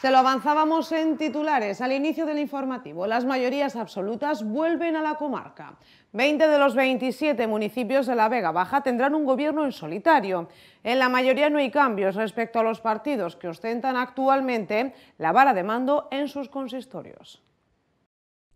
Se lo avanzábamos en titulares al inicio del informativo. Las mayorías absolutas vuelven a la comarca. 20 de los 27 municipios de la Vega Baja tendrán un gobierno en solitario. En la mayoría no hay cambios respecto a los partidos que ostentan actualmente la vara de mando en sus consistorios.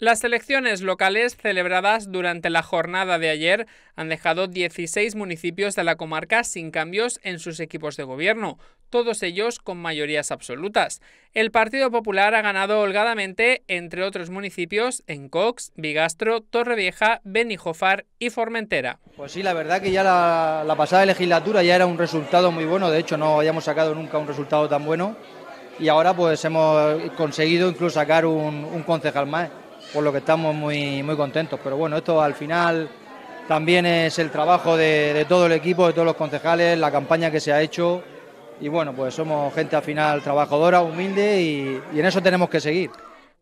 Las elecciones locales celebradas durante la jornada de ayer han dejado 16 municipios de la comarca sin cambios en sus equipos de gobierno, todos ellos con mayorías absolutas. El Partido Popular ha ganado holgadamente, entre otros municipios, en Cox, Bigastro, Torrevieja, Benijofar y Formentera. Pues sí, la verdad que ya la, pasada legislatura ya era un resultado muy bueno, de hecho no habíamos sacado nunca un resultado tan bueno y ahora pues hemos conseguido incluso sacar un concejal más por lo que estamos muy, muy contentos. Pero bueno, esto al final también es el trabajo de, todo el equipo, de todos los concejales, la campaña que se ha hecho. Y bueno, pues somos gente al final trabajadora, humilde y en eso tenemos que seguir.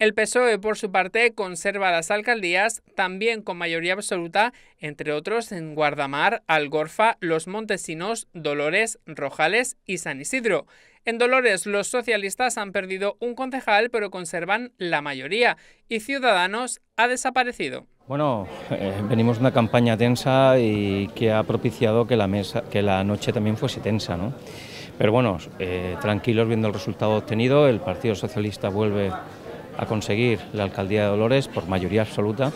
El PSOE, por su parte, conserva las alcaldías, también con mayoría absoluta, entre otros en Guardamar, Algorfa, Los Montesinos, Dolores, Rojales y San Isidro. En Dolores, los socialistas han perdido un concejal, pero conservan la mayoría, y Ciudadanos ha desaparecido. Bueno, eh, venimos una campaña tensa y que ha propiciado que la, noche también fuese tensa, ¿no? Pero bueno, eh, tranquilos viendo el resultado obtenido, el Partido Socialista vuelve a conseguir la alcaldía de Dolores por mayoría absoluta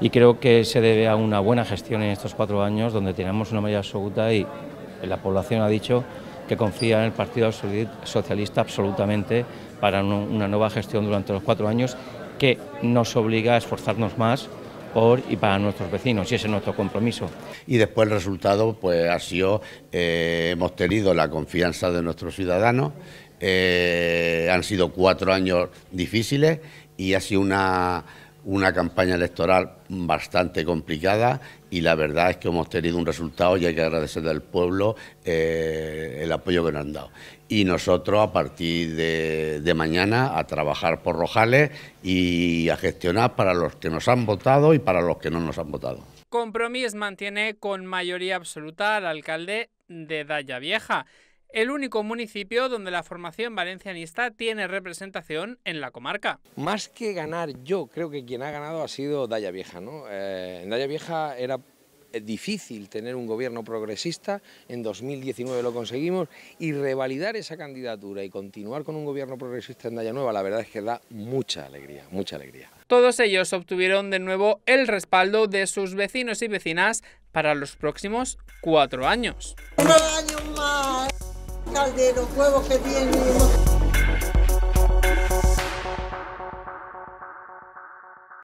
y creo que se debe a una buena gestión en estos cuatro años donde tenemos una mayoría absoluta y la población ha dicho que confía en el Partido Socialista absolutamente para una nueva gestión durante los cuatro años que nos obliga a esforzarnos más por y para nuestros vecinos, y ese es nuestro compromiso. Y después el resultado pues ha sido, eh, hemos tenido la confianza de nuestros ciudadanos eh, han sido cuatro años difíciles y ha sido una, una campaña electoral bastante complicada y la verdad es que hemos tenido un resultado y hay que agradecer al pueblo eh, el apoyo que nos han dado. Y nosotros a partir de, mañana a trabajar por Rojales y a gestionar para los que nos han votado y para los que no nos han votado. Compromís mantiene con mayoría absoluta al alcalde de Dalla Vieja el único municipio donde la formación valencianista tiene representación en la comarca. Más que ganar, yo creo que quien ha ganado ha sido Daya Vieja. ¿no? Eh, en Daya Vieja era eh, difícil tener un gobierno progresista, en 2019 lo conseguimos y revalidar esa candidatura y continuar con un gobierno progresista en Daya Nueva, la verdad es que da mucha alegría, mucha alegría. Todos ellos obtuvieron de nuevo el respaldo de sus vecinos y vecinas para los próximos cuatro años. ¡Un año más! de los huevos que tiene.